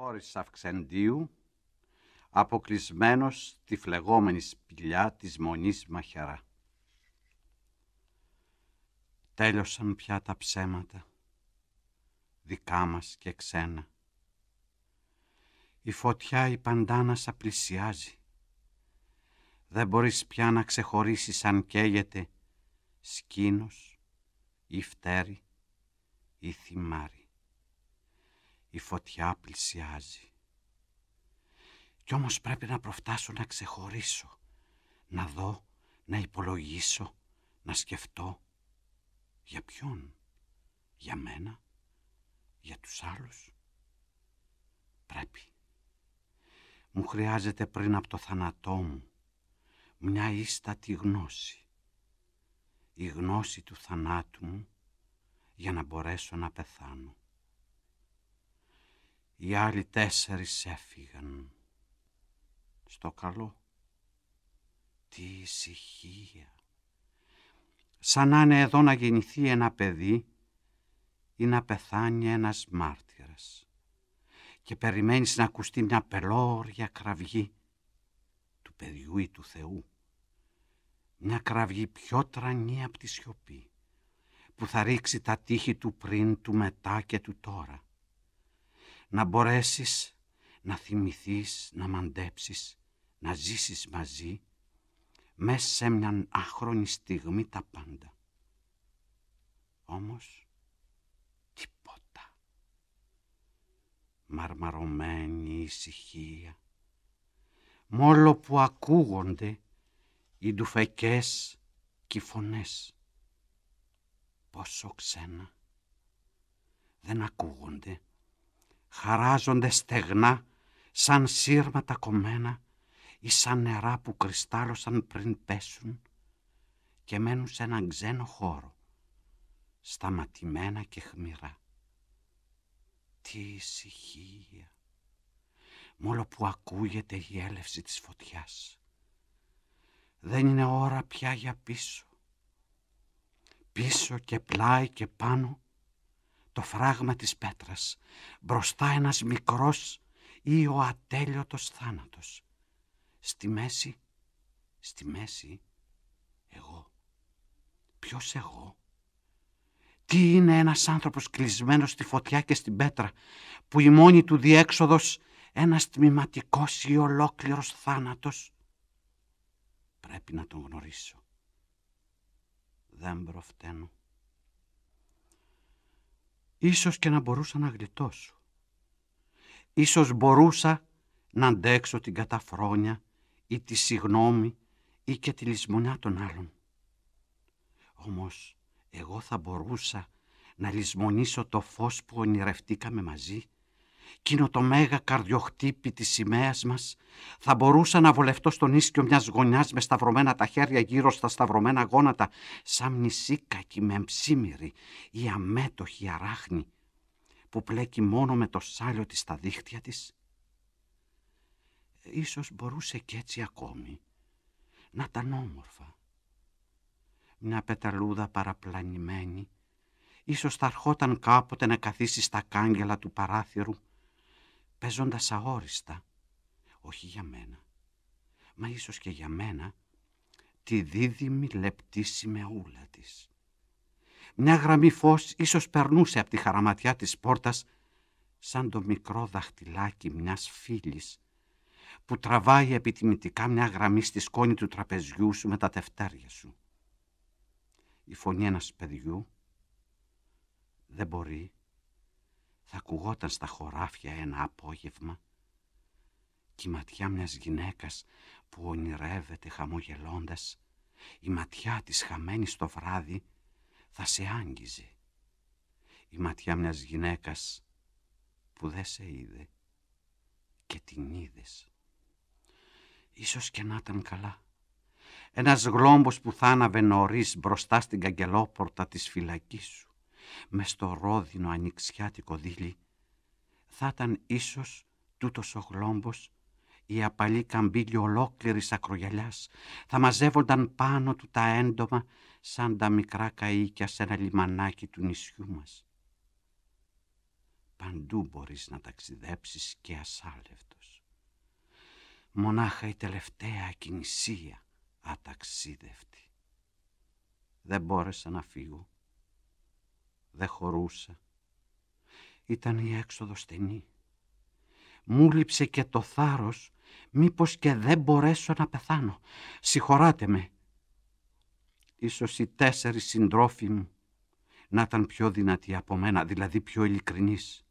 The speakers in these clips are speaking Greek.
Γόρης Αυξεντίου, αποκλεισμένος στη φλεγόμενη σπηλιά της μονής Μαχαιρά. Τέλειωσαν πια τα ψέματα, δικά μας και ξένα. Η φωτιά η παντάνα πλησιάζει. Δεν μπορείς πια να ξεχωρίσεις αν καίγεται σκήνος ή φτέρι ή θυμάρι η φωτιά πλησιάζει. Κι όμως πρέπει να προφτάσω να ξεχωρίσω, να δω, να υπολογίσω, να σκεφτώ. Για ποιον, για μένα, για τους άλλους. Πρέπει. Μου χρειάζεται πριν από το θάνατό μου μια ίστατη γνώση. Η γνώση του θανάτου μου για να μπορέσω να πεθάνω. Οι άλλοι τέσσερις έφυγαν. Στο καλό. Τι ησυχία. Σαν να είναι εδώ να γεννηθεί ένα παιδί ή να πεθάνει ένας μάρτυρας και περιμένεις να ακουστεί μια πελώρια κραυγή του παιδιού ή του Θεού. Μια κραυγή πιο τρανή από τη σιωπή που θα ρίξει τα τείχη του πριν, του μετά και του τώρα να μπορέσεις να θυμηθείς, να μαντέψεις, να ζήσεις μαζί, μέσα σε μιαν άχρονη στιγμή τα πάντα. Όμως, τίποτα. Μαρμαρωμένη ησυχία, μόλο που ακούγονται οι ντουφεκές και οι φωνές. Πόσο ξένα, δεν ακούγονται χαράζονται στεγνά σαν σύρματα κομμένα ή σαν νερά που κρυστάλλωσαν πριν πέσουν και μένουν σε έναν ξένο χώρο, σταματημένα και χμηρά. Τι ησυχία, μόνο που ακούγεται η έλευση της φωτιάς. Δεν είναι ώρα πια για πίσω. Πίσω και πλάι και πάνω το φράγμα της πέτρας, μπροστά ένας μικρός ή ο ατέλειωτος θάνατος. Στη μέση, στη μέση, εγώ. Ποιος εγώ. Τι είναι ένας άνθρωπος κλεισμένος στη φωτιά και στην πέτρα, που η μόνη του διέξοδος ένας τμηματικός ή ολόκληρος θάνατος. Πρέπει να τον γνωρίσω. Δεν προφταίνω. Ίσως και να μπορούσα να γλιτώσω. Ίσως μπορούσα να αντέξω την καταφρόνια ή τη συγνώμη ή και τη λησμονιά των άλλων. Όμως εγώ θα μπορούσα να λησμονήσω το φως που ονειρευτήκαμε μαζί κοινο το μέγα καρδιοχτύπη της σημαίας μας θα μπορούσα να βολευτώ στον ίσκιο μιας γωνιάς με σταυρωμένα τα χέρια γύρω στα σταυρωμένα γόνατα σαν κακη με ψήμυρη ή αμέτωχη αράχνη που πλέκει μόνο με το σάλιο της στα δίχτυα της. Ίσως μπορούσε κι έτσι ακόμη να ήταν όμορφα. Μια πεταλούδα παραπλανημένη ίσως θα ερχόταν κάποτε να καθίσει στα κάγκελα του παράθυρου παίζοντας αόριστα, όχι για μένα, μα ίσως και για μένα, τη δίδυμη λεπτή σημεούλα της. Μια γραμμή φως ίσως περνούσε από τη χαραματιά της πόρτας σαν το μικρό δαχτυλάκι μιας φίλης που τραβάει επιτιμητικά μια γραμμή στη σκόνη του τραπεζιού σου με τα τευτέρια σου. Η φωνή ενός παιδιού δεν μπορεί θα ακουγόταν στα χωράφια ένα απόγευμα και η ματιά μιας γυναίκας που ονειρεύεται χαμογελώντας, η ματιά της χαμένη το βράδυ θα σε άγγιζε. Η ματιά μιας γυναίκας που δεν σε είδε και την είδες. Ίσως και να ήταν καλά. Ένας γλόμπος που θα άναβε νωρίς μπροστά στην καγκελόπορτα της φυλακής σου με στο ρόδινο ανοιξιάτικο δίλι, θα ήταν ίσως τούτος ο γλόμπος η απαλή καμπύλη ολόκληρης ακρογιαλιάς θα μαζεύονταν πάνω του τα έντομα σαν τα μικρά καΐκια σε ένα λιμανάκι του νησιού μας. Παντού μπορείς να ταξιδέψεις και ασάλευτος. Μονάχα η τελευταία ακινησία αταξίδευτη. Δεν μπόρεσα να φύγω δεν χωρούσα. Ήταν η έξοδο στενή. Μου λείψε και το θάρρος, μήπως και δεν μπορέσω να πεθάνω. Συγχωράτε με. Ίσως οι τέσσερις συντρόφοι μου να ήταν πιο δυνατοί από μένα, δηλαδή πιο ειλικρινείς.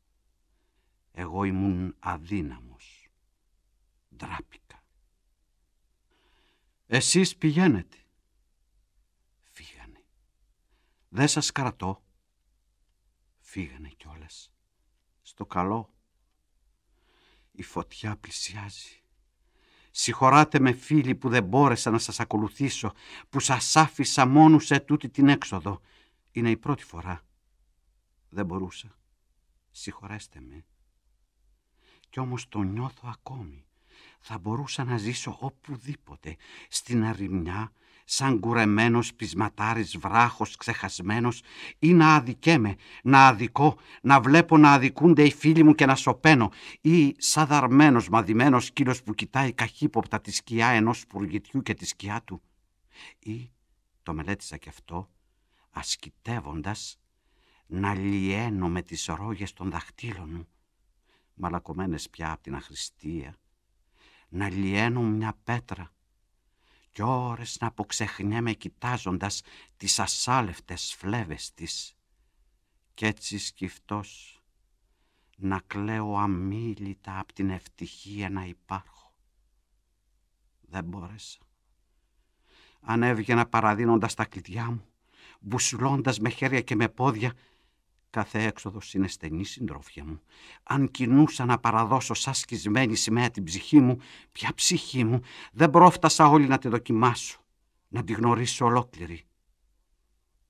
Εγώ ήμουν αδύναμος. Ντράπηκα. Εσείς πηγαίνετε. Φύγανε. Δεν σας κρατώ. Φύγανε κιόλας. Στο καλό. Η φωτιά πλησιάζει. Συγχωράτε με φίλοι που δεν μπόρεσα να σας ακολουθήσω, που σας άφησα μόνους σε τούτη την έξοδο. Είναι η πρώτη φορά. Δεν μπορούσα. Συγχωρέστε με. Κι όμως το νιώθω ακόμη. Θα μπορούσα να ζήσω οπουδήποτε, στην αριμιά, σαν κουρεμένος πισματάρης βράχος ξεχασμένος ή να αδικαίμαι, να αδικώ, να βλέπω να αδικούνται οι φίλοι μου και να σωπαίνω ή σαν δαρμένος μαδημένος σκύλος που κοιτάει καχύποπτα τη σκιά ενός πουργητιού και τη σκιά του ή, το μελέτησα κι αυτό, ασκητεύοντας να λιένω με τις ρόγες των δαχτύλων μου μαλακωμένες πια από την αχρηστία να λιένω μια πέτρα κι ώρες να αποξεχνιέμαι κοιτάζοντας τις ασάλευτες φλέβες της. Κι έτσι σκυφτός να κλαίω αμήλυτα απ' την ευτυχία να υπάρχω. Δεν μπόρεσα. έβγαινα παραδίνοντας τα κλειδιά μου, μπουσουλώντας με χέρια και με πόδια Κάθε έξοδος είναι στενή συντρόφια μου. Αν κινούσα να παραδώσω σαν σκισμένη σημαία την ψυχή μου, ποια ψυχή μου, δεν πρόφτασα όλη να τη δοκιμάσω, να τη γνωρίσω ολόκληρη.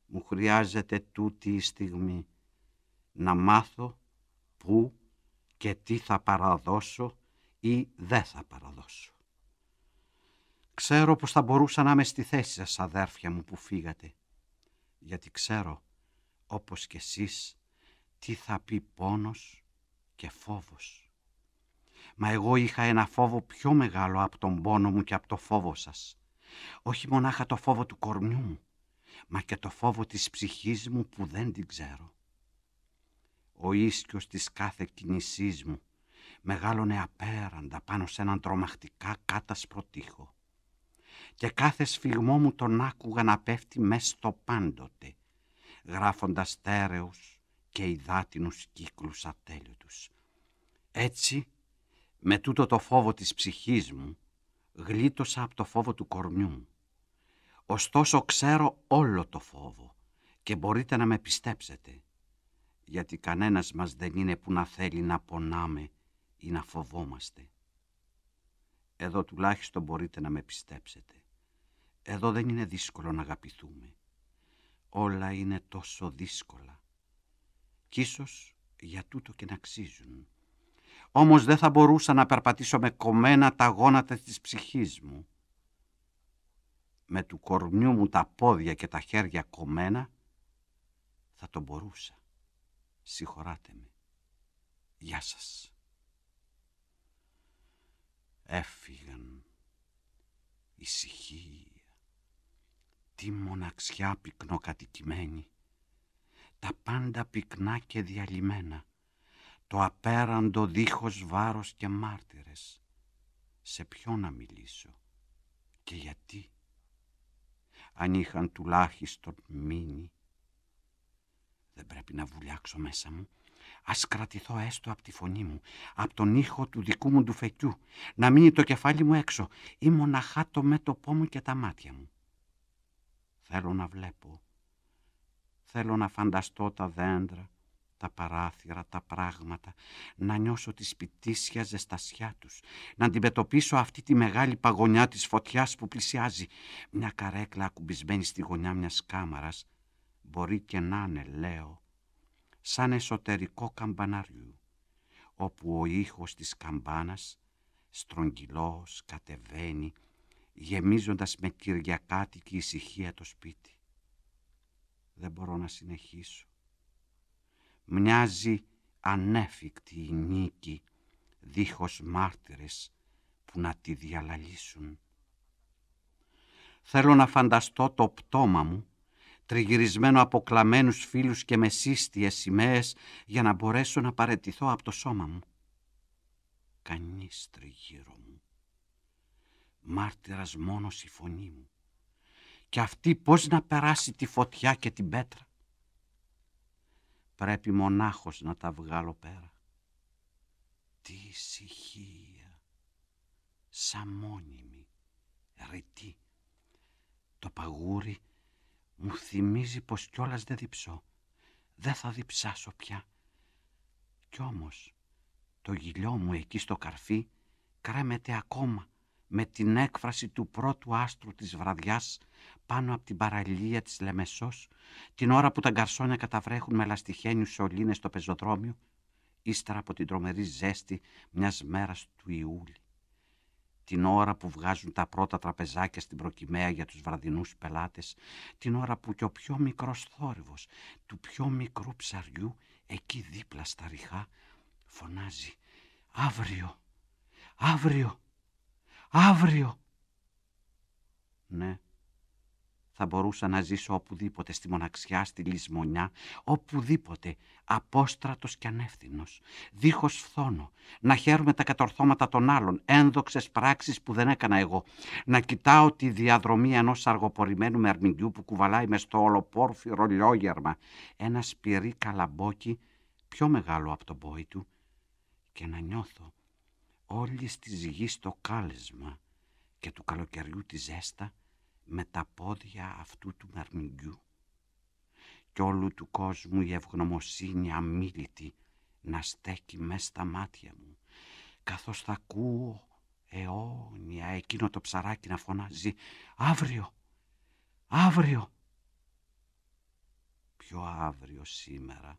Μου χρειάζεται τούτη η στιγμή να μάθω πού και τι θα παραδώσω ή δεν θα παραδώσω. Ξέρω πως θα μπορούσα να είμαι στη θέση σας, αδέρφια μου, που φύγατε. Γιατί ξέρω όπως και εσείς τι θα πει πόνος και φόβος. Μα εγώ είχα ένα φόβο πιο μεγάλο από τον πόνο μου και από το φόβο σας. Όχι μονάχα το φόβο του κορμιού μου, μα και το φόβο της ψυχής μου που δεν την ξέρω. Ο ίσκιος της κάθε κινησής μου μεγάλωνε απέραντα πάνω σε έναν τρομακτικά κάτασπρο τοίχο και κάθε σφιγμό μου τον άκουγα να πέφτει μες στο πάντοτε γράφοντας τέρεους και υδάτινους κύκλους ατέλειωτους. Έτσι, με τούτο το φόβο της ψυχής μου, γλίτωσα από το φόβο του κορμιού Ωστόσο ξέρω όλο το φόβο και μπορείτε να με πιστέψετε, γιατί κανένας μας δεν είναι που να θέλει να πονάμε ή να φοβόμαστε. Εδώ τουλάχιστον μπορείτε να με πιστέψετε. Εδώ δεν είναι δύσκολο να αγαπηθούμε όλα είναι τόσο δύσκολα. Κι ίσως για τούτο και να αξίζουν. Όμως δεν θα μπορούσα να περπατήσω με κομμένα τα γόνατα της ψυχής μου. Με του κορμιού μου τα πόδια και τα χέρια κομμένα θα το μπορούσα. Συγχωράτε με. Γεια σας. Έφυγαν Ησυχή, τι μοναξιά πυκνοκατοικημένη. Τα πάντα πυκνά και διαλυμένα, το απέραντο δίχως βάρος και μάρτυρες. Σε ποιο να μιλήσω και γιατί. Αν είχαν τουλάχιστον μείνει, δεν πρέπει να βουλιάξω μέσα μου. Ας κρατηθώ έστω από τη φωνή μου, από τον ήχο του δικού μου του φετιού, να μείνει το κεφάλι μου έξω ή μοναχά το μέτωπό μου και τα μάτια μου. Θέλω να βλέπω. Θέλω να φανταστώ τα δέντρα, τα παράθυρα, τα πράγματα, να νιώσω τη σπιτήσια ζεστασιά τους, να αντιμετωπίσω αυτή τη μεγάλη παγωνιά της φωτιάς που πλησιάζει. Μια καρέκλα ακουμπισμένη στη γωνιά μιας κάμαρας μπορεί και να είναι, λέω, σαν εσωτερικό καμπαναριού, όπου ο ήχος της καμπάνας στρογγυλός κατεβαίνει γεμίζοντας με κυριακάτικη ησυχία το σπίτι. Δεν μπορώ να συνεχίσω. Μοιάζει ανέφικτη η νίκη, δίχως μάρτυρες που να τη διαλαλήσουν. Θέλω να φανταστώ το πτώμα μου, τριγυρισμένο από κλαμμένους φίλους και μεσίστιες σημαίες, για να μπορέσω να παρετηθώ από το σώμα μου. Κανείς τριγύρω μου μάρτυρας μόνος η φωνή μου. Και αυτή πώς να περάσει τη φωτιά και την πέτρα. Πρέπει μονάχος να τα βγάλω πέρα. Τι ησυχία, σαν μόνιμη, ρητή. Το παγούρι μου θυμίζει πως κιόλας δεν διψώ. Δεν θα διψάσω πια. Κι όμως το γυλιό μου εκεί στο καρφί κρέμεται ακόμα με την έκφραση του πρώτου άστρου της βραδιάς πάνω από την παραλία της Λεμεσός, την ώρα που τα γκαρσόνια καταβρέχουν με λαστιχένιους σωλήνες στο πεζοδρόμιο, ύστερα από την τρομερή ζέστη μιας μέρας του Ιούλη, την ώρα που βγάζουν τα πρώτα τραπεζάκια στην προκυμαία για τους βραδινούς πελάτες, την ώρα που και ο πιο μικρός θόρυβος του πιο μικρού ψαριού εκεί δίπλα στα ριχά φωνάζει «Αύριο! Αύριο!» Αύριο. Ναι. Θα μπορούσα να ζήσω οπουδήποτε, στη μοναξιά, στη λησμονιά, οπουδήποτε, απόστρατος και ανεύθυνος, δίχως φθόνο, να χαίρουμε τα κατορθώματα των άλλων, ένδοξες πράξεις που δεν έκανα εγώ, να κοιτάω τη διαδρομή ενός αργοπορημένου μερμηγκιού που κουβαλάει μες στο ολοπόρφυρο λιόγερμα ένα σπυρί καλαμπόκι πιο μεγάλο από τον πόη του και να νιώθω όλης της γης το κάλεσμα και του καλοκαιριού τη ζέστα με τα πόδια αυτού του μαρμιγκιού Και όλου του κόσμου η ευγνωμοσύνη αμήλυτη να στέκει μέσα στα μάτια μου καθώς θα ακούω αιώνια εκείνο το ψαράκι να φωνάζει «Αύριο! Αύριο!» Πιο αύριο σήμερα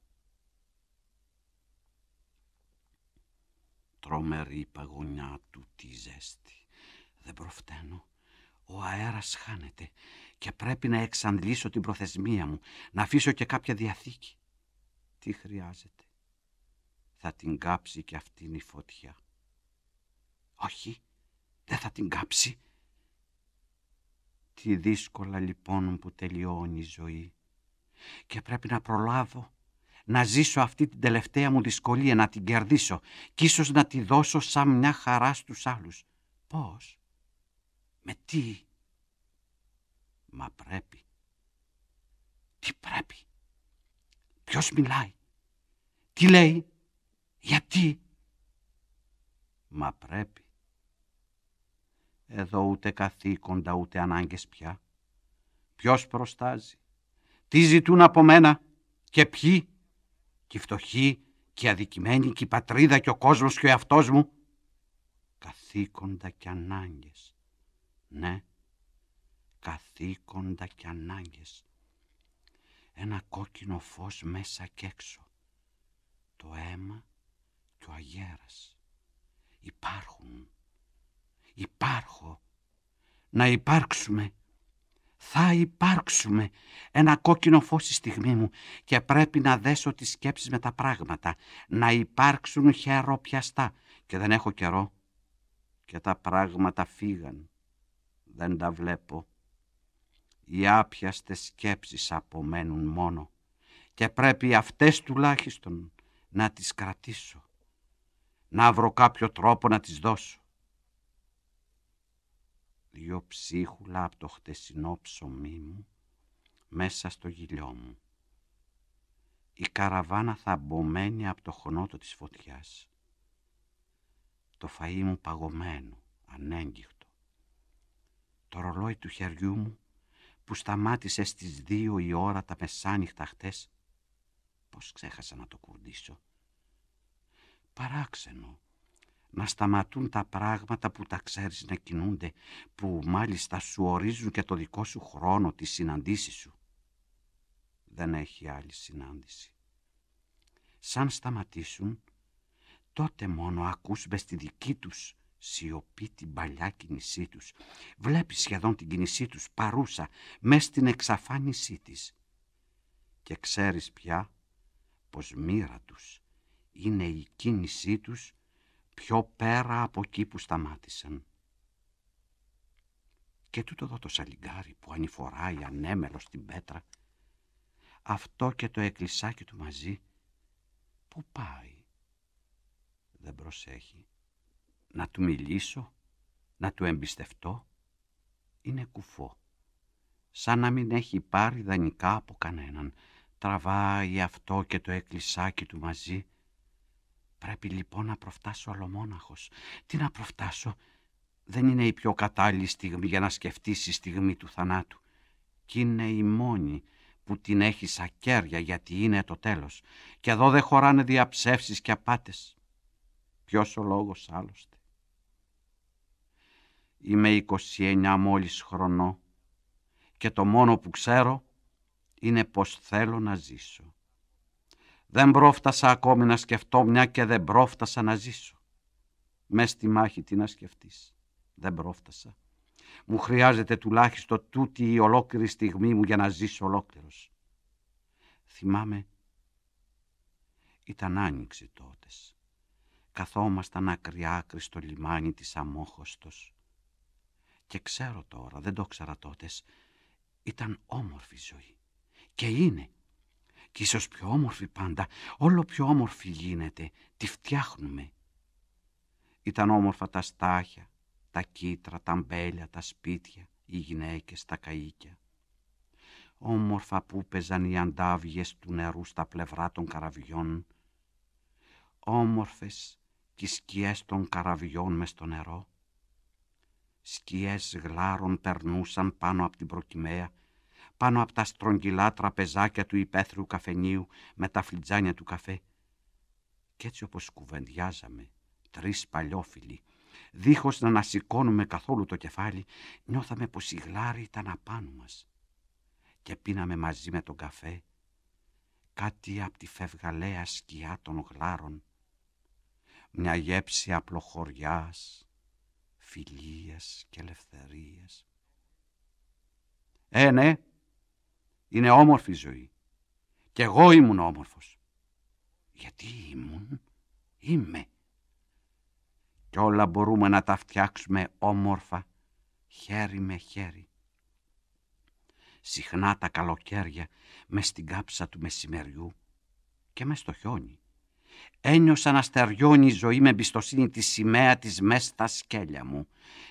τρομερή παγωνιά του τη ζέστη. Δεν προφταίνω. Ο αέρας χάνεται και πρέπει να εξαντλήσω την προθεσμία μου, να αφήσω και κάποια διαθήκη. Τι χρειάζεται. Θα την κάψει και αυτήν η φωτιά. Όχι, δεν θα την κάψει. Τι δύσκολα λοιπόν που τελειώνει η ζωή και πρέπει να προλάβω να ζήσω αυτή την τελευταία μου δυσκολία, να την κερδίσω και ίσως να τη δώσω σαν μια χαρά στους άλλους. Πώς, με τι, μα πρέπει. Τι πρέπει, ποιος μιλάει, τι λέει, γιατί, μα πρέπει. Εδώ ούτε καθήκοντα ούτε ανάγκες πια. Ποιος προστάζει, τι ζητούν από μένα και ποιοι και η φτωχή και η αδικημένη και η πατρίδα και ο κόσμος και ο εαυτός μου. Καθήκοντα και ανάγκες. Ναι, καθήκοντα και ανάγκες. Ένα κόκκινο φως μέσα και έξω. Το αίμα και ο αγέρας. Υπάρχουν. Υπάρχω. Να υπάρξουμε. Θα υπάρξουμε. Ένα κόκκινο φως στη στιγμή μου και πρέπει να δέσω τις σκέψεις με τα πράγματα. Να υπάρξουν χερόπιαστά και δεν έχω καιρό. Και τα πράγματα φύγαν. Δεν τα βλέπω. Οι άπιαστες σκέψεις απομένουν μόνο και πρέπει αυτές τουλάχιστον να τις κρατήσω. Να βρω κάποιο τρόπο να τις δώσω δυο ψίχουλα από το χτεσινό ψωμί μου μέσα στο γυλιό μου. Η καραβάνα θα μπωμένη από το χωνότο της φωτιάς. Το φαΐ μου παγωμένο, ανέγκυχτο. Το ρολόι του χεριού μου που σταμάτησε στις δύο η ώρα τα μεσάνυχτα χτες. Πώς ξέχασα να το κουρδίσω. Παράξενο, να σταματούν τα πράγματα που τα ξέρεις να κινούνται, που μάλιστα σου ορίζουν και το δικό σου χρόνο, τη συναντήση σου. Δεν έχει άλλη συνάντηση. Σαν σταματήσουν, τότε μόνο ακούς μες στη δική τους σιωπή την παλιά κίνησή τους. Βλέπεις σχεδόν την κίνησή τους παρούσα, μες στην εξαφάνισή της. Και ξέρεις πια πως μοίρα τους είναι η κίνησή τους πιο πέρα από εκεί που σταμάτησαν. Και τούτο εδώ το σαλιγκάρι που ανηφοράει ανέμελος στην πέτρα, αυτό και το εκκλησάκι του μαζί, που πάει. Δεν προσέχει. Να του μιλήσω, να του εμπιστευτώ, είναι κουφό. Σαν να μην έχει πάρει δανεικά από κανέναν. Τραβάει αυτό και το εκκλησάκι του μαζί, Πρέπει λοιπόν να προφτάσω αλλομόναχος. Τι να προφτάσω. Δεν είναι η πιο κατάλληλη στιγμή για να σκεφτείς η στιγμή του θανάτου. Κι είναι η μόνη που την έχει ακέρια γιατί είναι το τέλος. Και εδώ δεν χωράνε διαψεύσεις και απάτες. Ποιος ο λόγος άλλωστε. Είμαι 29 μόλις χρονό και το μόνο που ξέρω είναι πως θέλω να ζήσω. Δεν πρόφτασα ακόμη να σκεφτώ μια και δεν πρόφτασα να ζήσω. Μες στη μάχη τι να σκεφτείς. Δεν πρόφτασα. Μου χρειάζεται τουλάχιστον τούτη η ολόκληρη στιγμή μου για να ζήσω ολόκληρος. Θυμάμαι, ήταν άνοιξη τότες. Καθόμασταν ακριά-άκρη στο λιμάνι της αμόχωστος. Και ξέρω τώρα, δεν το ξέρα τότες. ήταν όμορφη ζωή. Και είναι και ίσως πιο όμορφη πάντα, όλο πιο όμορφη γίνεται, τη φτιάχνουμε. Ήταν όμορφα τα στάχια, τα κύτρα, τα μπέλια, τα σπίτια, οι γυναίκες, τα καΐκια. Όμορφα που παίζαν οι αντάβιες του νερού στα πλευρά των καραβιών, όμορφες οι σκιές των καραβιών μες στο νερό. Σκιές γλάρων περνούσαν πάνω από την προκυμαία πάνω από τα στρογγυλά τραπεζάκια του υπαίθρου καφενείου με τα φλιτζάνια του καφέ. Κι έτσι όπως κουβεντιάζαμε, τρεις παλιόφιλοι, δίχως να ανασηκώνουμε καθόλου το κεφάλι, νιώθαμε πως η γλάρη ήταν απάνω μας. Και πίναμε μαζί με τον καφέ κάτι από τη φευγαλαία σκιά των γλάρων, μια γέψη απλοχωριάς, φιλίας και ελευθερίας. Ε, ναι, είναι όμορφη ζωή. Κι εγώ ήμουν όμορφος. Γιατί ήμουν, είμαι. Και όλα μπορούμε να τα φτιάξουμε όμορφα, χέρι με χέρι. Συχνά τα καλοκαίρια, μες στην κάψα του μεσημεριού και μες στο χιόνι. Ένιωσα να στεριώνει η ζωή με εμπιστοσύνη τη σημαία της μέσα στα σκέλια μου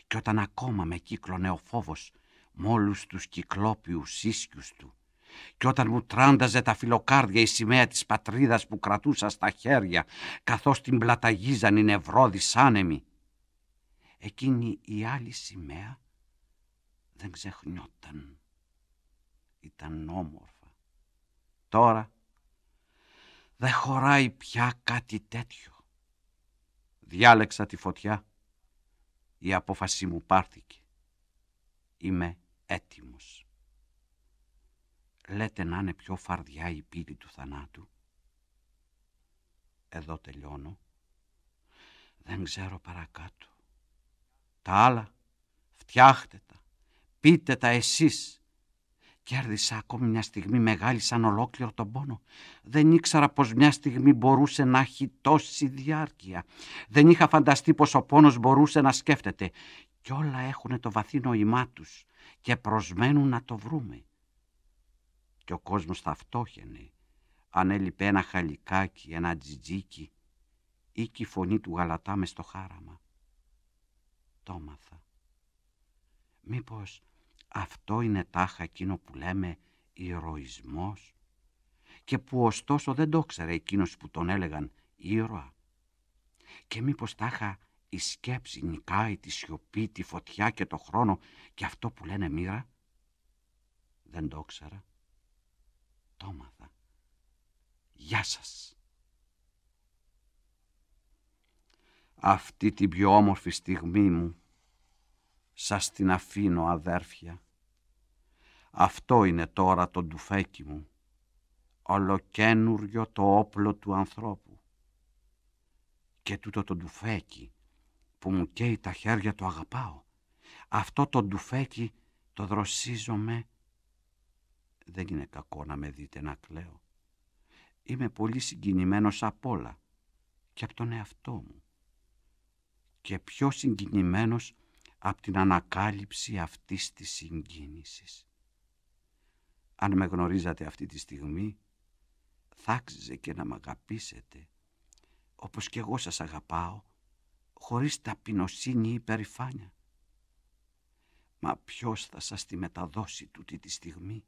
και όταν ακόμα με κύκλωνε ο φόβος με όλους τους κυκλόπιους ίσκιους του και όταν μου τράνταζε τα φιλοκάρδια η σημαία της πατρίδας που κρατούσα στα χέρια, καθώς την πλαταγίζαν οι νευρόδεις άνεμοι. Εκείνη η άλλη σημαία δεν ξεχνιόταν. Ήταν όμορφα. Τώρα δεν χωράει πια κάτι τέτοιο. Διάλεξα τη φωτιά. Η απόφαση μου πάρθηκε. Είμαι έτοιμος λέτε να είναι πιο φαρδιά η πύλη του θανάτου. Εδώ τελειώνω. Δεν ξέρω παρακάτω. Τα άλλα φτιάχτε τα, πείτε τα εσείς. Κέρδισα ακόμη μια στιγμή μεγάλη σαν ολόκληρο τον πόνο. Δεν ήξερα πως μια στιγμή μπορούσε να έχει τόση διάρκεια. Δεν είχα φανταστεί πως ο πόνος μπορούσε να σκέφτεται. Κι όλα έχουν το βαθύ νόημά τους και προσμένουν να το βρούμε και ο κόσμος θα φτώχαινε αν έλειπε ένα χαλικάκι, ένα τζιτζίκι ή και η φωνή του γαλατά μες στο χάραμα. Το μάθα. Μήπως αυτό είναι τάχα εκείνο που λέμε ηρωισμός και που ωστόσο δεν το ξέρε εκείνος που τον έλεγαν ήρωα. Και μήπως τάχα η σκέψη νικάει τη σιωπή, τη φωτιά και το χρόνο και αυτό που λένε μοίρα. Δεν το ξέρα αυτόματα. Γεια σας. Αυτή την πιο όμορφη στιγμή μου σας την αφήνω αδέρφια. Αυτό είναι τώρα το ντουφέκι μου, ολοκένουριο το όπλο του ανθρώπου. Και τούτο το ντουφέκι που μου καίει τα χέρια το αγαπάω. Αυτό το ντουφέκι το δροσίζομαι δεν είναι κακό να με δείτε να κλαίω. Είμαι πολύ συγκινημένος απ' όλα και από τον εαυτό μου. Και πιο συγκινημένος από την ανακάλυψη αυτής της συγκίνησης. Αν με γνωρίζατε αυτή τη στιγμή, θα άξιζε και να μ' αγαπήσετε, όπως κι εγώ σας αγαπάω, χωρίς ταπεινοσύνη ή υπερηφάνεια. Μα ποιος θα σας τη μεταδώσει τούτη τη στιγμή,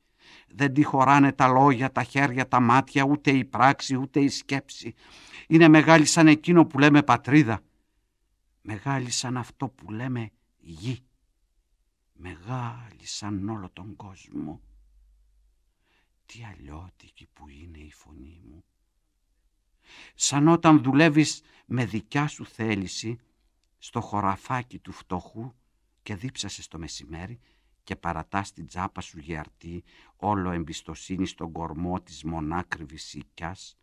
δεν τη χωράνε τα λόγια, τα χέρια, τα μάτια, ούτε η πράξη, ούτε η σκέψη. Είναι μεγάλη σαν εκείνο που λέμε πατρίδα. Μεγάλη σαν αυτό που λέμε γη. Μεγάλη σαν όλο τον κόσμο. Τι αλλιώτικη που είναι η φωνή μου. Σαν όταν δουλεύεις με δικιά σου θέληση στο χωραφάκι του φτωχού και δίψασες το μεσημέρι και παρατάς στην τσάπα σου γεαρτή όλο εμπιστοσύνη στον κορμό της μονάκριβης οικιάς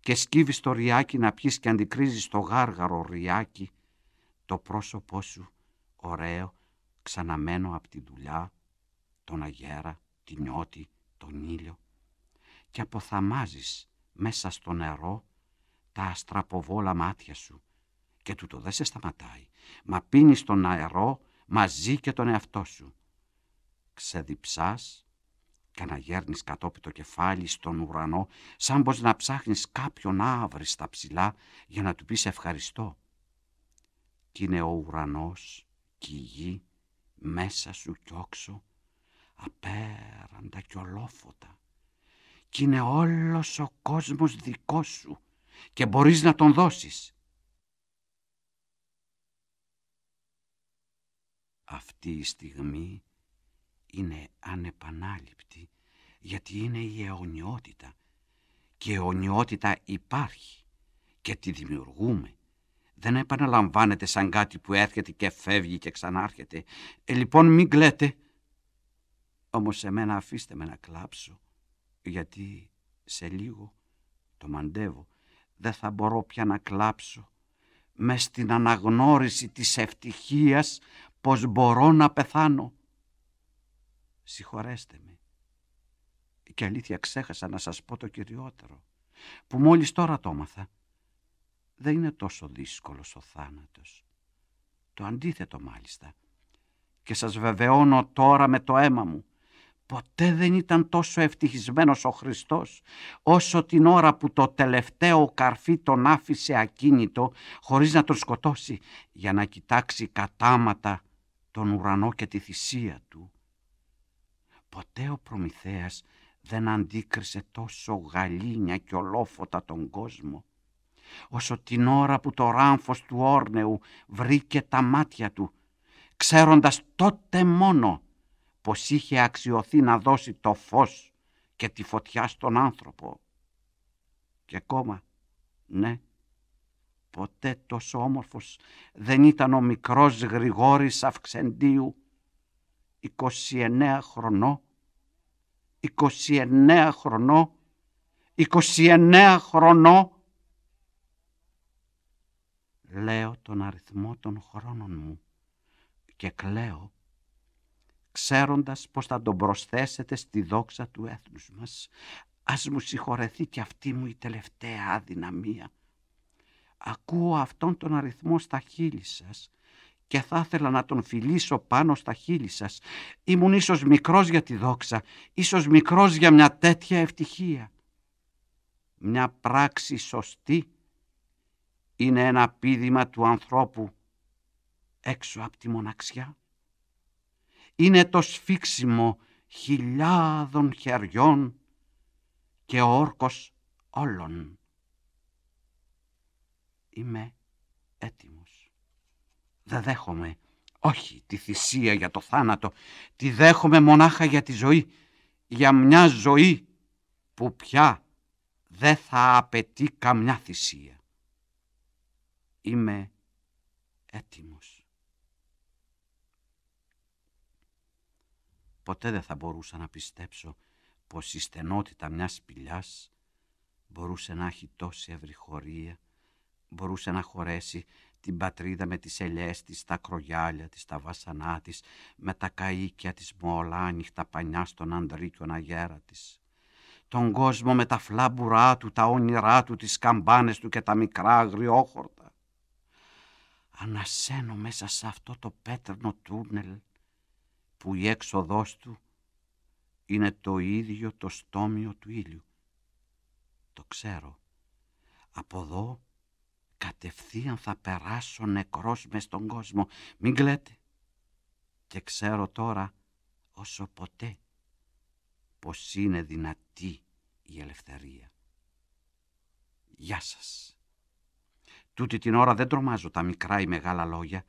και σκύβεις το ριάκι να πιείς και αντικρίζεις το γάργαρο ριάκι το πρόσωπό σου ωραίο ξαναμένο από τη δουλειά τον αγέρα, την νιώτη, τον ήλιο και αποθαμάζεις μέσα στο νερό τα αστραποβόλα μάτια σου και τούτο δεν σε σταματάει, μα πίνεις τον αερό μαζί και τον εαυτό σου ξεδιψάς και να γέρνεις κατόπι το κεφάλι στον ουρανό σαν πως να ψάχνεις κάποιον αύριο στα ψηλά για να του πεις ευχαριστώ. Κι είναι ο ουρανός κι η γη μέσα σου κι όξω απέραντα κι ολόφωτα. Κι είναι όλος ο κόσμος δικός σου και μπορείς να τον δώσεις. Αυτή η στιγμή είναι ανεπανάληπτη γιατί είναι η αιωνιότητα και η αιωνιότητα υπάρχει και τη δημιουργούμε. Δεν επαναλαμβάνεται σαν κάτι που έρχεται και φεύγει και ξανάρχεται. Ε, λοιπόν μην κλαίτε. Όμως εμένα αφήστε με να κλάψω γιατί σε λίγο το μαντεύω. Δεν θα μπορώ πια να κλάψω μες στην αναγνώριση της ευτυχίας πως μπορώ να πεθάνω συγχωρέστε με. Και αλήθεια ξέχασα να σας πω το κυριότερο, που μόλις τώρα το έμαθα. Δεν είναι τόσο δύσκολος ο θάνατος. Το αντίθετο μάλιστα. Και σας βεβαιώνω τώρα με το αίμα μου. Ποτέ δεν ήταν τόσο ευτυχισμένος ο Χριστός, όσο την ώρα που το τελευταίο καρφί τον άφησε ακίνητο, χωρίς να τον σκοτώσει, για να κοιτάξει κατάματα τον ουρανό και τη θυσία του Ποτέ ο Προμηθέας δεν αντίκρισε τόσο γαλήνια και ολόφωτα τον κόσμο, όσο την ώρα που το ράμφος του όρνεου βρήκε τα μάτια του, ξέροντας τότε μόνο πως είχε αξιωθεί να δώσει το φως και τη φωτιά στον άνθρωπο. Και ακόμα, ναι, ποτέ τόσο όμορφος δεν ήταν ο μικρός Γρηγόρης Αυξεντίου, 29 χρονό, 29 χρονό, 29 χρονό. Λέω τον αριθμό των χρόνων μου και κλαίω, ξέροντας πως θα τον προσθέσετε στη δόξα του έθνους μας. Ας μου συγχωρεθεί και αυτή μου η τελευταία αδυναμία. Ακούω αυτόν τον αριθμό στα χείλη σας και θα ήθελα να τον φιλήσω πάνω στα χείλη σας. Ήμουν ίσως μικρός για τη δόξα, ίσως μικρός για μια τέτοια ευτυχία. Μια πράξη σωστή είναι ένα πίδημα του ανθρώπου έξω από τη μοναξιά. Είναι το σφίξιμο χιλιάδων χεριών και ο όρκος όλων. Είμαι έτοιμος. Δεν δέχομαι, όχι τη θυσία για το θάνατο, τη δέχομαι μονάχα για τη ζωή, για μια ζωή που πια δεν θα απαιτεί καμιά θυσία. Είμαι έτοιμος. Ποτέ δεν θα μπορούσα να πιστέψω πως η στενότητα μιας σπηλιάς μπορούσε να έχει τόση ευρυχωρία, μπορούσε να χωρέσει την πατρίδα με τις ελιές της, τα κρογιάλια της, τα βασανά της, με τα καΐκια της άνοιχτα πανιά στον αντρίκιον αγέρα της. Τον κόσμο με τα φλάμπουρά του, τα όνειρά του, τις καμπάνες του και τα μικρά αγριόχορτα. Ανασένω μέσα σε αυτό το πέτρινο τούνελ που η έξοδός του είναι το ίδιο το στόμιο του ήλιου. Το ξέρω. Από εδώ κατευθείαν θα περάσω νεκρός μες στον κόσμο. Μην κλαίτε. Και ξέρω τώρα όσο ποτέ πως είναι δυνατή η ελευθερία. Γεια σας. Τούτη την ώρα δεν τρομάζω τα μικρά ή μεγάλα λόγια.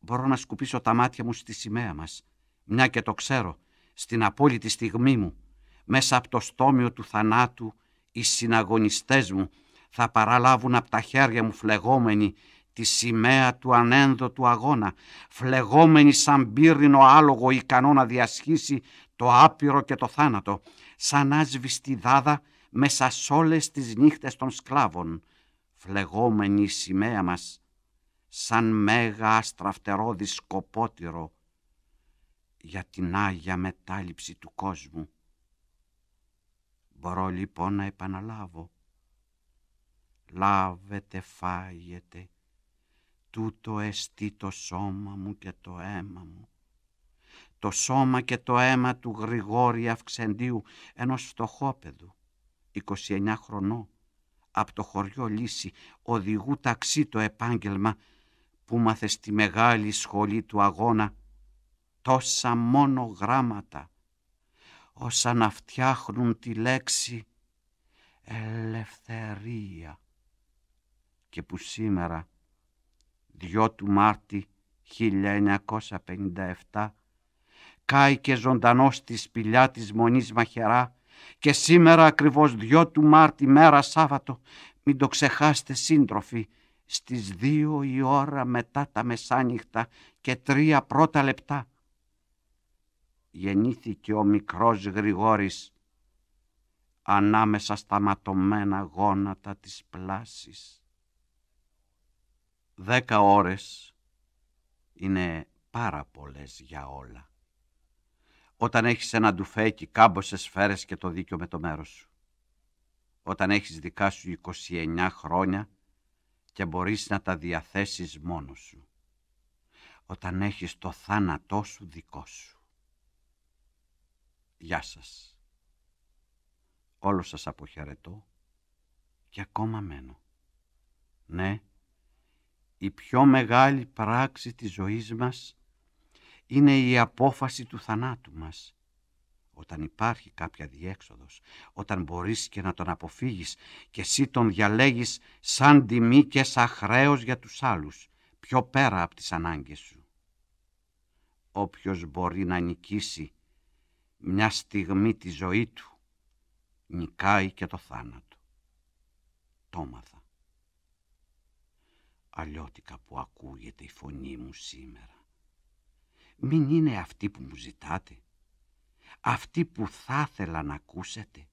Μπορώ να σκουπίσω τα μάτια μου στη σημαία μας, μια και το ξέρω, στην απόλυτη στιγμή μου, μέσα από το στόμιο του θανάτου, οι συναγωνιστές μου, θα παραλάβουν από τα χέρια μου φλεγόμενοι τη σημαία του ανένδοτου αγώνα, φλεγόμενη σαν πύρινο άλογο ικανό να διασχίσει το άπειρο και το θάνατο, σαν άσβηστη δάδα μέσα σ' όλες τις νύχτες των σκλάβων, φλεγόμενη η σημαία μας, σαν μέγα αστραφτερό σκοπότηρο για την άγια μετάληψη του κόσμου. Μπορώ λοιπόν να επαναλάβω λάβετε φάγετε, τούτο εστί το σώμα μου και το αίμα μου. Το σώμα και το αίμα του Γρηγόρη Αυξεντίου, ενός φτωχόπεδου, 29 χρονών, από το χωριό Λύση, οδηγού ταξί το επάγγελμα, που μάθε στη μεγάλη σχολή του αγώνα τόσα μόνο γράμματα, όσα να φτιάχνουν τη λέξη ελευθερία και που σήμερα, 2 του Μάρτη 1957, κάηκε και ζωντανό στη σπηλιά της Μονής Μαχαιρά και σήμερα ακριβώς 2 του Μάρτη μέρα Σάββατο, μην το ξεχάσετε σύντροφοι, στις δύο η ώρα μετά τα μεσάνυχτα και τρία πρώτα λεπτά. Γεννήθηκε ο μικρός Γρηγόρης ανάμεσα στα ματωμένα γόνατα της πλάσης. Δέκα ώρες είναι πάρα πολλές για όλα. Όταν έχεις ένα ντουφέκι κάμποσες σφαίρες και το δίκιο με το μέρος σου. Όταν έχεις δικά σου 29 χρόνια και μπορείς να τα διαθέσεις μόνος σου. Όταν έχεις το θάνατό σου δικό σου. Γεια σας. Όλο σας αποχαιρετώ και ακόμα μένω. Ναι, η πιο μεγάλη πράξη της ζωής μας είναι η απόφαση του θανάτου μας. Όταν υπάρχει κάποια διέξοδος, όταν μπορείς και να τον αποφύγεις και εσύ τον διαλέγεις σαν τιμή και σαν χρέος για τους άλλους, πιο πέρα από τις ανάγκες σου. Όποιος μπορεί να νικήσει μια στιγμή τη ζωή του, νικάει και το θάνατο. Το μάθα αλλιώτικα που ακούγεται η φωνή μου σήμερα. Μην είναι αυτή που μου ζητάτε, αυτή που θα ήθελα να ακούσετε.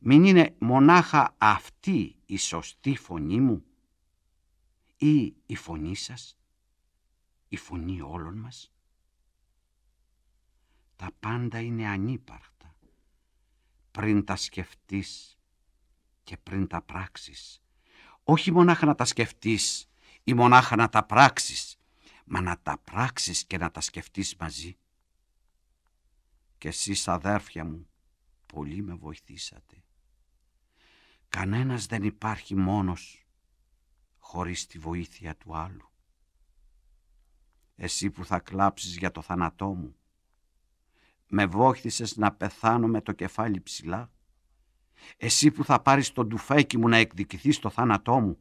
Μην είναι μονάχα αυτή η σωστή φωνή μου ή η φωνή σας, η φωνή όλων μας. Τα πάντα είναι ανύπαρκτα. Πριν τα σκεφτείς και πριν τα πράξεις, όχι μονάχα να τα σκεφτείς ή μονάχα να τα πράξεις, μα να τα πράξεις και να τα σκεφτείς μαζί. Και εσείς αδέρφια μου, πολύ με βοηθήσατε. Κανένας δεν υπάρχει μόνος χωρίς τη βοήθεια του άλλου. Εσύ που θα κλάψεις για το θάνατό μου, με βόηθησες να πεθάνω με το κεφάλι ψηλά εσύ που θα πάρεις τον τουφέκι μου να εκδικηθείς το θάνατό μου.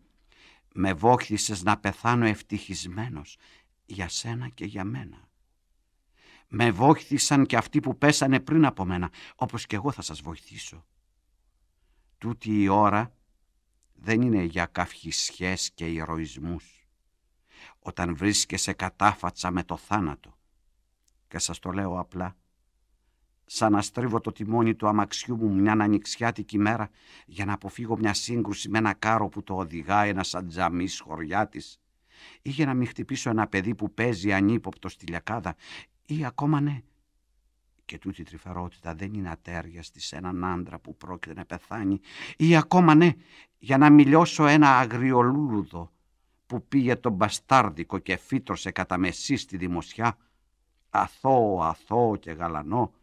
Με βόχθησες να πεθάνω ευτυχισμένος για σένα και για μένα. Με βόχθησαν και αυτοί που πέσανε πριν από μένα, όπως και εγώ θα σας βοηθήσω. Τούτη η ώρα δεν είναι για καυχησιές και ηρωισμούς. Όταν βρίσκεσαι κατάφατσα με το θάνατο, και σας το λέω απλά, σαν να στρίβω το τιμόνι του αμαξιού μου μια ανοιξιάτικη μέρα για να αποφύγω μια σύγκρουση με ένα κάρο που το οδηγάει ένα τζαμί χωριά τη, ή για να μην χτυπήσω ένα παιδί που παίζει ανύποπτο στη λιακάδα, ή ακόμα ναι. Και τούτη τρυφερότητα δεν είναι ατέριαστη σε έναν άντρα που πρόκειται να πεθάνει, ή ακόμα ναι, για να μιλώσω ένα αγριολούδο που πήγε τον μπαστάρδικο και φύτρωσε κατά μεσή στη δημοσιά, αθώο, αθώο και γαλανό,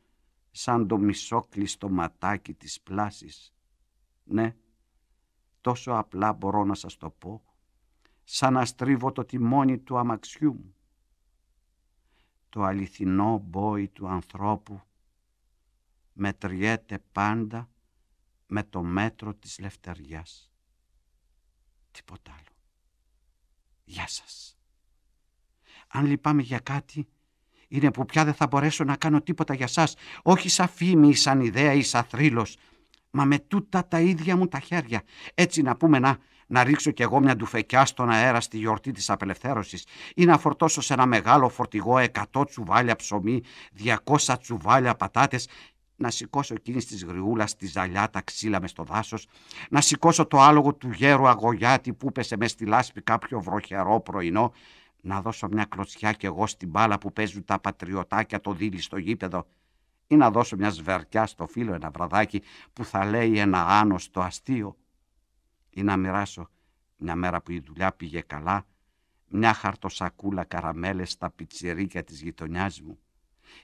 σαν το μισόκλειστο ματάκι της πλάσης. Ναι, τόσο απλά μπορώ να σας το πω, σαν να στρίβω το τιμόνι του αμαξιού μου. Το αληθινό μπόι του ανθρώπου μετριέται πάντα με το μέτρο της λευτεριάς. Τίποτα άλλο. Γεια σας. Αν λυπάμαι για κάτι, είναι που πια δεν θα μπορέσω να κάνω τίποτα για σας, όχι σαν φήμη ή σαν ιδέα ή σαν θρύλος, μα με τούτα τα ίδια μου τα χέρια. Έτσι να πούμε να, να ρίξω κι εγώ μια ντουφεκιά στον αέρα στη γιορτή της απελευθέρωσης ή να φορτώσω σε ένα μεγάλο φορτηγό 100 τσουβάλια ψωμί, 200 τσουβάλια πατάτες να σηκώσω εκείνης της γριούλας τη ζαλιά τα ξύλα μες στο δάσος, να σηκώσω το άλογο του γέρου αγωγιάτη που πέσε μες στη λάσπη κάποιο βροχερό πρωινό, να δώσω μια κλωτσιά κι εγώ στην μπάλα που παίζουν τα πατριωτάκια το δίλη στο γήπεδο ή να δώσω μια σβερκιά στο φίλο ένα βραδάκι που θα λέει ένα άνω στο αστείο ή να μοιράσω μια μέρα που η δουλειά πήγε καλά μια χαρτοσακούλα καραμέλες στα πιτσιρίκια της γειτονιάς μου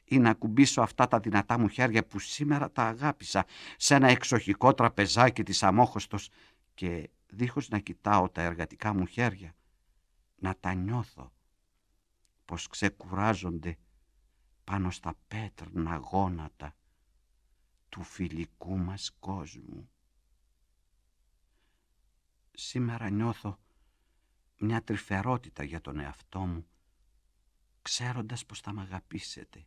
ή να κουμπίσω αυτά τα δυνατά μου χέρια που σήμερα τα αγάπησα σε ένα εξοχικό τραπεζάκι της αμόχωστος και δίχως να κοιτάω τα εργατικά μου χέρια να τα νιώθω, πως ξεκουράζονται πάνω στα πέτρνα γόνατα του φιλικού μας κόσμου. Σήμερα νιώθω μια τρυφερότητα για τον εαυτό μου, ξέροντας πως θα μ' αγαπήσετε.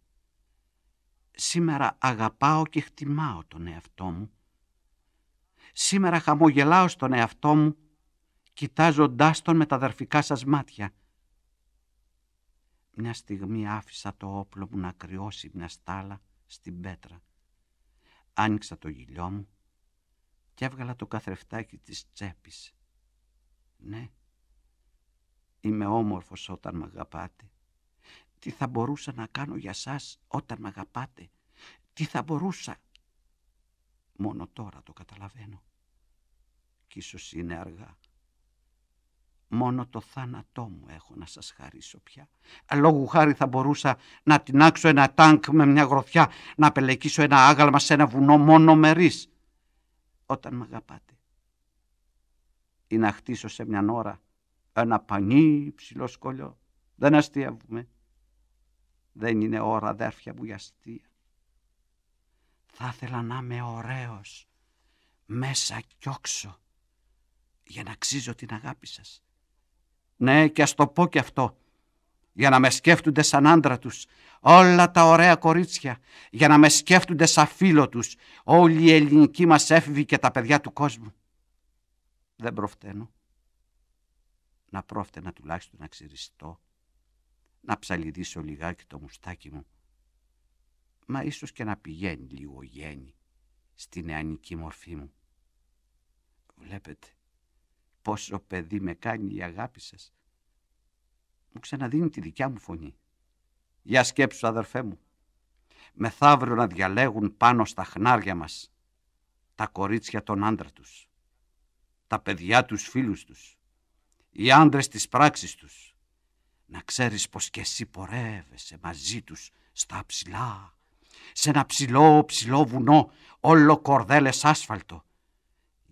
Σήμερα αγαπάω και χτιμάω τον εαυτό μου. Σήμερα χαμογελάω στον εαυτό μου κοιτάζοντάς τον με τα δαρφικά σας μάτια. Μια στιγμή άφησα το όπλο μου να κρυώσει μια στάλα στην πέτρα. Άνοιξα το γυλιό μου και έβγαλα το καθρεφτάκι της τσέπης. Ναι, είμαι όμορφος όταν μ' αγαπάτε. Τι θα μπορούσα να κάνω για σας όταν με αγαπάτε. Τι θα μπορούσα. Μόνο τώρα το καταλαβαίνω. Κι ίσως είναι αργά. Μόνο το θάνατό μου έχω να σας χαρίσω πια. Ε, λόγου χάρη θα μπορούσα να τεινάξω ένα τάγκ με μια γροθιά, να απελεκίσω ένα άγαλμα σε ένα βουνό μόνο μερίς. Όταν με αγαπάτε. Ή να χτίσω σε μια ώρα ένα πανί ψηλό σκολιό. Δεν αστείευουμε. Δεν είναι ώρα αδέρφια μου για αστεία. Θα ήθελα να είμαι ωραίος, μέσα κι για να αξίζω την αγάπη σας ναι, και ας το πω και αυτό. Για να με σκέφτονται σαν άντρα τους όλα τα ωραία κορίτσια, για να με σκέφτονται σαν φίλο τους όλοι οι ελληνικοί μα έφηβοι και τα παιδιά του κόσμου. Δεν προφταίνω. Να πρόφτενα τουλάχιστον να ξυριστώ, να ψαλιδίσω λιγάκι το μουστάκι μου, μα ίσως και να πηγαίνει λίγο γέννη στη νεανική μορφή μου. Βλέπετε, πόσο παιδί με κάνει η αγάπη σας. Μου ξαναδίνει τη δικιά μου φωνή. Για σκέψου αδερφέ μου. Μεθαύριο να διαλέγουν πάνω στα χνάρια μας τα κορίτσια των άντρα τους, τα παιδιά τους φίλους τους, οι άντρες της πράξης τους. Να ξέρεις πως και εσύ πορεύεσαι μαζί τους στα ψηλά, σε ένα ψηλό ψηλό βουνό όλο κορδέλες άσφαλτο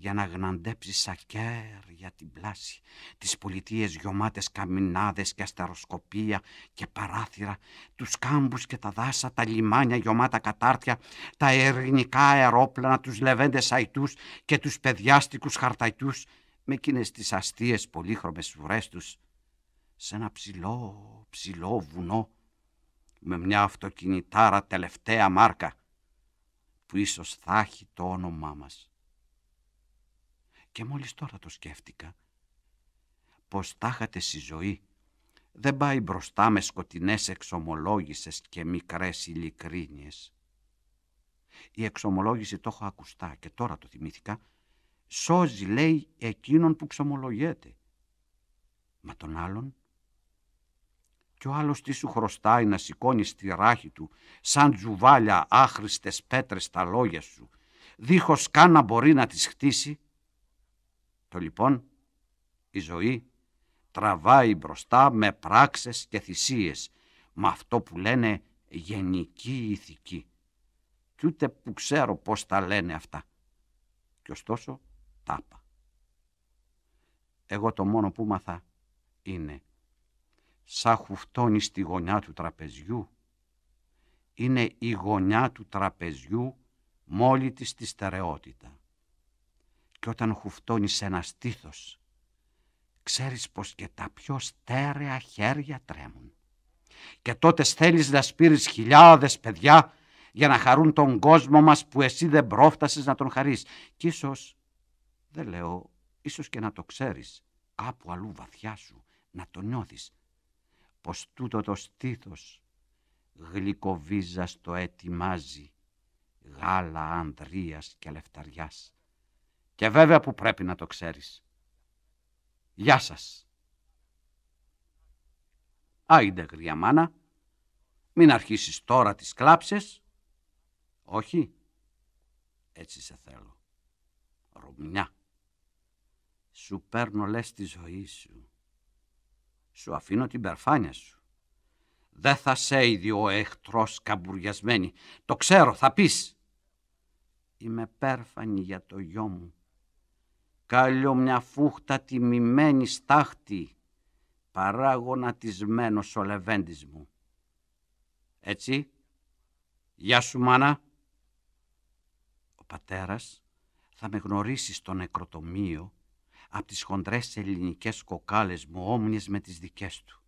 για να γναντέψει σακέρ για την πλάση, τις πολιτείες γιωμάτες καμινάδες και αστεροσκοπία και παράθυρα, τους κάμπους και τα δάσα, τα λιμάνια γιωμάτα κατάρτια, τα ερηνικά αερόπλανα, τους λεβέντες αϊτούς και τους παιδιάστικους χαρταϊτούς, με εκείνες τις αστείες πολύχρωμες φουρές τους, σε ένα ψηλό, ψηλό βουνό, με μια αυτοκινητάρα τελευταία μάρκα, που ίσως θα έχει το όνομά μας και μόλις τώρα το σκέφτηκα, πως τάχατε στη ζωή δεν πάει μπροστά με σκοτεινές εξομολόγησες και μικρές ειλικρίνειες. Η εξομολόγηση το έχω ακουστά και τώρα το θυμήθηκα, σώζει λέει εκείνον που ξομολογέται. Μα τον άλλον κι ο άλλος τι σου χρωστάει να σηκώνεις στη ράχη του σαν τζουβάλια άχρηστες πέτρες τα λόγια σου, δίχως καν να μπορεί να τις χτίσει, το λοιπόν η ζωή τραβάει μπροστά με πράξες και θυσίες, με αυτό που λένε γενική ηθική. Κι ούτε που ξέρω πώς τα λένε αυτά. Κι ωστόσο τάπα. Εγώ το μόνο που μάθα είναι σαν χουφτώνει στη γωνιά του τραπεζιού. Είναι η γωνιά του τραπεζιού μόλι της τη στερεότητα και όταν χουφτώνεις ένα στήθος, ξέρεις πως και τα πιο στέρεα χέρια τρέμουν. Και τότε θέλει να σπείρεις χιλιάδες παιδιά για να χαρούν τον κόσμο μας που εσύ δεν πρόφτασες να τον χαρείς. Κι ίσως, δεν λέω, ίσως και να το ξέρεις, κάπου αλλού βαθιά σου, να το νιώθεις, πως τούτο το στήθος γλυκοβίζας το ετοιμάζει, γάλα ανδρείας και λεφταριάς. Και βέβαια που πρέπει να το ξέρεις. Γεια σας. Άιντε μάνα μην αρχίσεις τώρα τις κλάψες. Όχι, έτσι σε θέλω. Ρουμιά. Σου παίρνω λες τη ζωή σου. Σου αφήνω την περφάνια σου. Δεν θα σε είδει ο εχθρός καμπουριασμένη. Το ξέρω, θα πεις. Είμαι πέρφανη για το γιο μου σκάλιο μια φούχτα τιμημένη στάχτη, παράγωνα μένος ο Λεβέντης μου. Έτσι, γεια σου μάνα. Ο πατέρας θα με γνωρίσει στο νεκροτομείο από τις χοντρές ελληνικές κοκάλες μου όμνιες με τις δικές του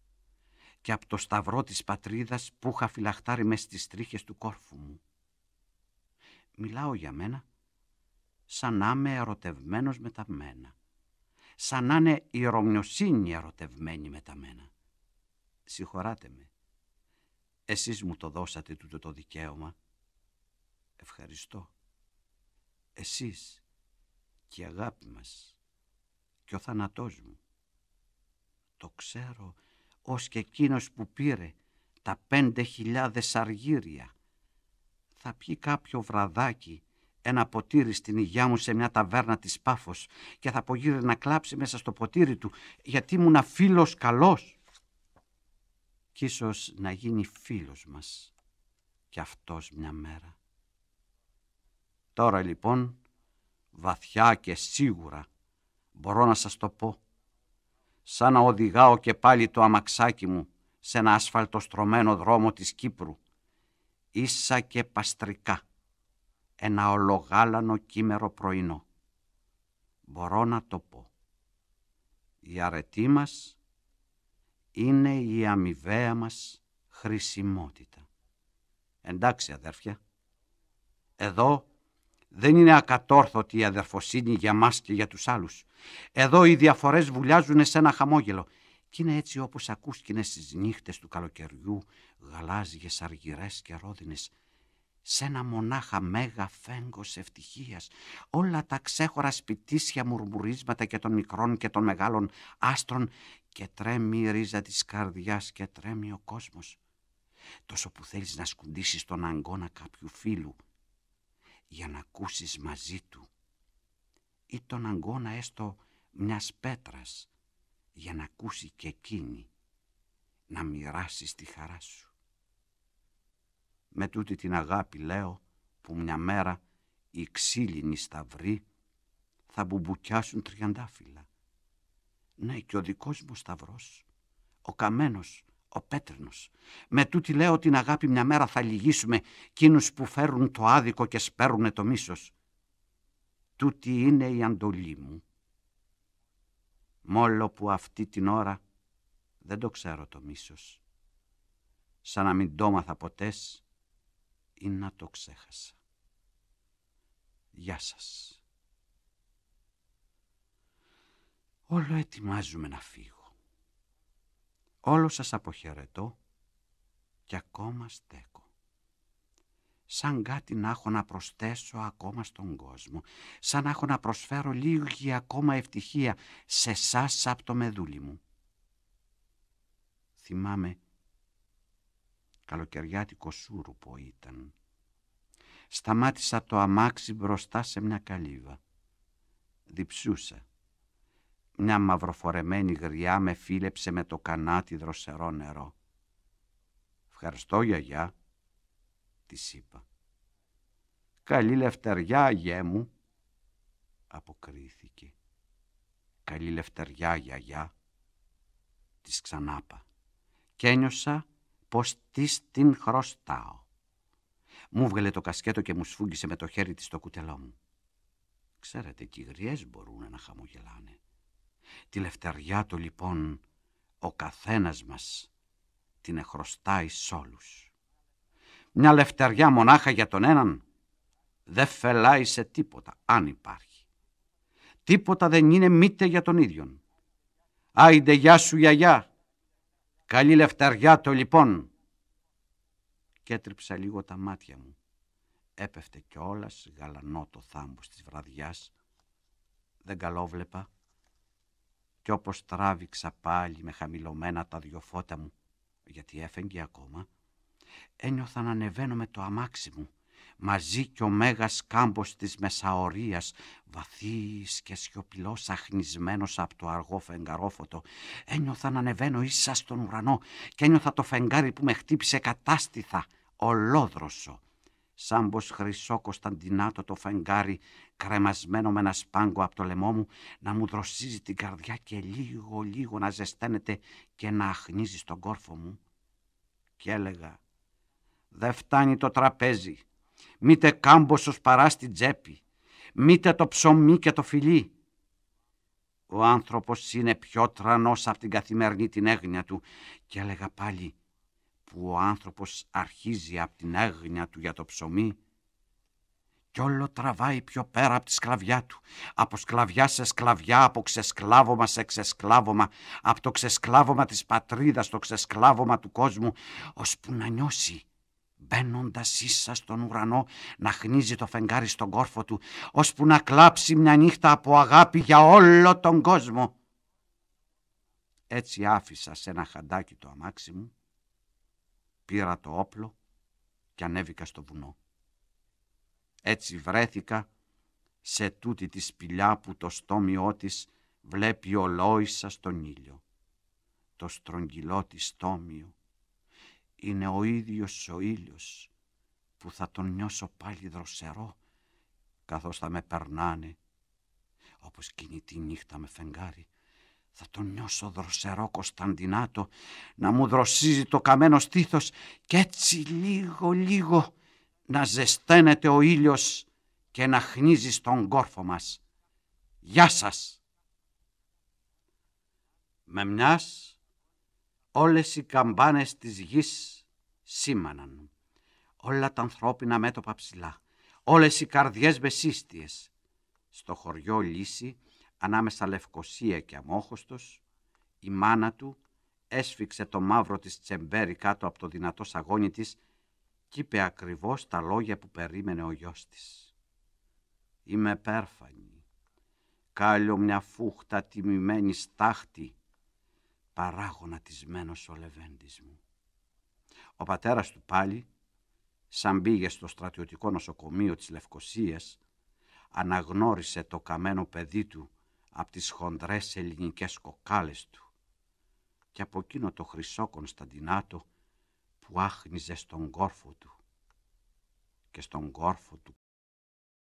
και από το σταυρό της πατρίδας που είχα φυλαχτάρει μες στις τρίχες του κόρφου μου. Μιλάω για μένα σαν να είμαι ερωτευμένος με τα μένα. Σαν να είναι η ρομιοσύνη ερωτευμένη με τα μένα. Συγχωράτε με. Εσείς μου το δώσατε τούτο το δικαίωμα. Ευχαριστώ. Εσείς και η αγάπη μας και ο θάνατός μου. Το ξέρω ως και εκείνος που πήρε τα πέντε χιλιάδες αργύρια. Θα πει κάποιο βραδάκι ένα ποτήρι στην υγειά μου σε μια ταβέρνα της Πάφος και θα απογείρε να κλάψει μέσα στο ποτήρι του γιατί ήμουν φίλος καλός. Κι ίσως να γίνει φίλος μας κι αυτός μια μέρα. Τώρα λοιπόν βαθιά και σίγουρα μπορώ να σας το πω σαν να οδηγάω και πάλι το αμαξάκι μου σε ένα ασφαλτοστρωμένο δρόμο της Κύπρου, ίσα και παστρικά ένα ολογάλανο κύμερο πρωινό. Μπορώ να το πω. Η αρετή μας είναι η αμοιβαία μας χρησιμότητα. Εντάξει αδέρφια, εδώ δεν είναι ακατόρθωτη η αδερφοσύνη για μας και για τους άλλους. Εδώ οι διαφορές βουλιάζουν σε ένα χαμόγελο. Κι είναι έτσι όπως ακούσκινες στις νύχτες του καλοκαιριού, γαλάζιες αργυρές και ρόδινες, σ' ένα μονάχα μέγα φέγγος ευτυχίας. Όλα τα ξέχωρα σπιτίσια μουρμουρίσματα και των μικρών και των μεγάλων άστρων και τρέμει η ρίζα της καρδιάς και τρέμει ο κόσμος. Τόσο που θέλεις να σκουντήσεις τον αγκώνα κάποιου φίλου για να ακούσεις μαζί του ή τον αγκώνα έστω μιας πέτρας για να ακούσει και εκείνη να μοιράσει τη χαρά σου με τούτη την αγάπη λέω που μια μέρα οι ξύλινοι σταυροί θα μπουμπουκιάσουν τριαντάφυλλα. Ναι και ο δικός μου σταυρός, ο καμένος, ο πέτρινος. Με τούτη λέω την αγάπη μια μέρα θα λυγίσουμε κίνους που φέρουν το άδικο και σπέρουνε το μίσος. Τούτη είναι η αντολή μου. Μόλο που αυτή την ώρα δεν το ξέρω το μίσος. Σαν να μην το μάθα ποτές, ή να το ξέχασα. Γεια σας. Όλο ετοιμάζουμε να φύγω. Όλο σας αποχαιρετώ και ακόμα στέκω. Σαν κάτι να έχω να προσθέσω ακόμα στον κόσμο. Σαν να έχω να προσφέρω λίγη ακόμα ευτυχία σε εσάς από το μεδούλι μου. Θυμάμαι καλοκαιριάτικο σούρουπο ήταν. Σταμάτησα το αμάξι μπροστά σε μια καλύβα. Διψούσα. Μια μαυροφορεμένη γριά με φίλεψε με το κανάτι δροσερό νερό. «Ευχαριστώ, γιαγιά», της είπα. «Καλή λευτεριά, αγιέ μου», αποκρίθηκε. «Καλή λευτεριά, γιαγιά», της ξανάπα. Και ένιωσα πως της την χρωστάω. Μου βγαλε το κασκέτο και μου σφούγγισε με το χέρι της το κουτελό μου. Ξέρετε, και οι γριές μπορούν να χαμογελάνε. Τη λευτεριά του λοιπόν ο καθένας μας την εχρωστάει σ' όλους. Μια λευτεριά μονάχα για τον έναν δεν φελάει σε τίποτα, αν υπάρχει. Τίποτα δεν είναι μήτε για τον ίδιον. Άιντε γεια σου γιαγιά, Καλή λεφταριά το λοιπόν. Κέτριψα λίγο τα μάτια μου. Έπεφτε κιόλας γαλανό το θάμπος της βραδιάς. Δεν καλόβλεπα. Κι όπως τράβηξα πάλι με χαμηλωμένα τα δυο φώτα μου, γιατί έφεγγε ακόμα, ένιωθα να ανεβαίνω με το αμάξι μου μαζί κι ο μέγας κάμπος της Μεσαωρίας, βαθύς και σιωπηλός αχνισμένος από το αργό φεγγαρόφωτο. Ένιωθα να ανεβαίνω ίσα στον ουρανό και ένιωθα το φεγγάρι που με χτύπησε κατάστηθα, ολόδροσο. Σαν πως χρυσό Κωνσταντινάτο το φεγγάρι, κρεμασμένο με ένα σπάγκο από το λαιμό μου, να μου δροσίζει την καρδιά και λίγο λίγο να ζεσταίνεται και να αχνίζει στον κόρφο μου. Και έλεγα, δεν φτάνει το τραπέζι, μήτε κάμποσος παρά στην τσέπη, μήτε το ψωμί και το φιλί. Ο άνθρωπος είναι πιο τρανός από την καθημερινή την έγνοια του και έλεγα πάλι που ο άνθρωπος αρχίζει από την έγνοια του για το ψωμί κι όλο τραβάει πιο πέρα από τη σκλαβιά του. Από σκλαβιά σε σκλαβιά, από ξεσκλάβωμα σε ξεσκλάβωμα, από το ξεσκλάβωμα της πατρίδας, στο ξεσκλάβωμα του κόσμου, ώσπου να νιώσει μπαίνοντας ίσα στον ουρανό να χνίζει το φεγγάρι στον κόρφο του, ώσπου να κλάψει μια νύχτα από αγάπη για όλο τον κόσμο. Έτσι άφησα σε ένα χαντάκι το αμάξι μου, πήρα το όπλο και ανέβηκα στο βουνό. Έτσι βρέθηκα σε τούτη τη σπηλιά που το στόμιό της βλέπει ολόησα στον ήλιο. Το στρογγυλό της στόμιο είναι ο ίδιος ο ήλιος που θα τον νιώσω πάλι δροσερό καθώς θα με περνάνε όπως κινητή νύχτα με φεγγάρι θα τον νιώσω δροσερό Κωνσταντινάτο να μου δροσίζει το καμένο στήθος και έτσι λίγο λίγο να ζεσταίνεται ο ήλιος και να χνίζει στον κόρφο μας. Γεια σας! Με μιας όλες οι καμπάνες της γης σήμαναν. Όλα τα ανθρώπινα μέτωπα ψηλά, όλες οι καρδιές βεσίστιες. Στο χωριό Λύση, ανάμεσα Λευκοσία και Αμόχωστος, η μάνα του έσφιξε το μαύρο της τσεμπέρι κάτω από το δυνατό σαγόνι της και είπε ακριβώς τα λόγια που περίμενε ο γιος της. «Είμαι πέρφανη, κάλιο μια φούχτα τιμημένη στάχτη παράγωνατισμένος ο Λεβέντης μου. Ο πατέρας του πάλι, σαν πήγε στο στρατιωτικό νοσοκομείο της Λευκοσίας, αναγνώρισε το καμένο παιδί του από τις χοντρές ελληνικές κοκάλες του και από εκείνο το χρυσό Κωνσταντινάτο που άχνιζε στον κόρφο του και στον κόρφο του